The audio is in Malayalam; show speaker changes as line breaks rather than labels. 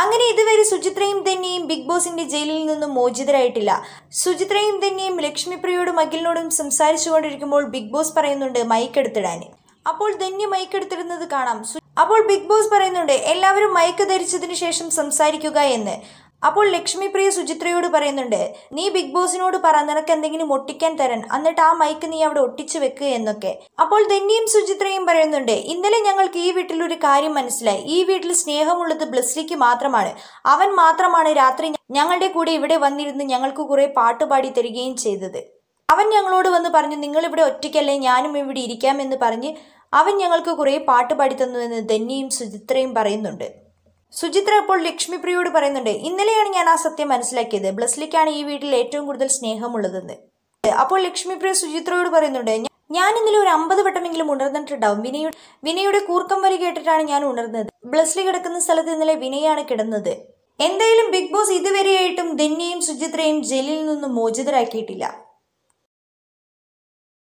അങ്ങനെ ഇതുവരെ സുചിത്രയും തന്നെയും ബിഗ് ബോസിന്റെ ജയിലിൽ നിന്നും മോചിതരായിട്ടില്ല സുചിത്രയും തന്നെയും ലക്ഷ്മിപ്രിയോടും അഖിലിനോടും സംസാരിച്ചുകൊണ്ടിരിക്കുമ്പോൾ ബിഗ് ബോസ് പറയുന്നുണ്ട് മൈക്കെടുത്തിടാൻ അപ്പോൾ ധന്യ മൈക്കെടുത്തിടുന്നത് കാണാം അപ്പോൾ ബിഗ് ബോസ് പറയുന്നുണ്ട് എല്ലാവരും മയക്ക് ധരിച്ചതിന് ശേഷം സംസാരിക്കുക എന്ന് അപ്പോൾ ലക്ഷ്മിപ്രിയ സുചിത്രയോട് പറയുന്നുണ്ട് നീ ബിഗ് ബോസിനോട് പറ നിനക്ക് എന്തെങ്കിലും ഒട്ടിക്കാൻ തരാൻ എന്നിട്ട് ആ മൈക്ക് നീ അവിടെ ഒട്ടിച്ചു വെക്കുക എന്നൊക്കെ അപ്പോൾ ധന്യയും സുചിത്രയും പറയുന്നുണ്ട് ഇന്നലെ ഞങ്ങൾക്ക് ഈ വീട്ടിൽ ഒരു കാര്യം മനസ്സിലായി ഈ വീട്ടിൽ സ്നേഹമുള്ളത് ബ്ലസ്ലിക്ക് മാത്രമാണ് അവൻ മാത്രമാണ് രാത്രി ഞങ്ങളുടെ കൂടെ ഇവിടെ വന്നിരുന്ന് ഞങ്ങൾക്ക് കുറെ പാട്ടുപാടി തരികയും ചെയ്തത് അവൻ ഞങ്ങളോട് വന്ന് പറഞ്ഞു നിങ്ങൾ ഇവിടെ ഒറ്റയ്ക്കല്ലേ ഞാനും ഇവിടെ ഇരിക്കാം എന്ന് പറഞ്ഞ് അവൻ ഞങ്ങൾക്ക് കുറേ പാട്ടുപാടി തന്നു എന്ന് ധന്യയും സുചിത്രയും പറയുന്നുണ്ട് സുചിത്ര ലക്ഷ്മി ലക്ഷ്മിപ്രിയോട് പറയുന്നുണ്ട് ഇന്നലെയാണ് ഞാൻ ആ സത്യം മനസ്സിലാക്കിയത് ബ്ലസ്ലിക്കാണ് ഈ വീട്ടിൽ ഏറ്റവും കൂടുതൽ സ്നേഹമുള്ളതെന്ന് അപ്പോൾ ലക്ഷ്മിപ്രിയ സുചിത്രയോട് പറയുന്നുണ്ട് ഞാൻ ഇന്നലെ ഒരു അമ്പത് വട്ടമെങ്കിലും ഉണർന്നിട്ടുണ്ടാവും വിനയുടെ വിനയുടെ കൂർക്കം വലി കേട്ടിട്ടാണ് ഞാൻ ഉണർന്നത് ബ്ലസ്ലി കിടക്കുന്ന സ്ഥലത്ത് ഇന്നലെ വിനയാണ് കിടന്നത് എന്തായാലും ബിഗ് ബോസ് ഇതുവരെയായിട്ടും ധന്യയും സുചിത്രയും ജയിലിൽ നിന്നും മോചിതരാക്കിയിട്ടില്ല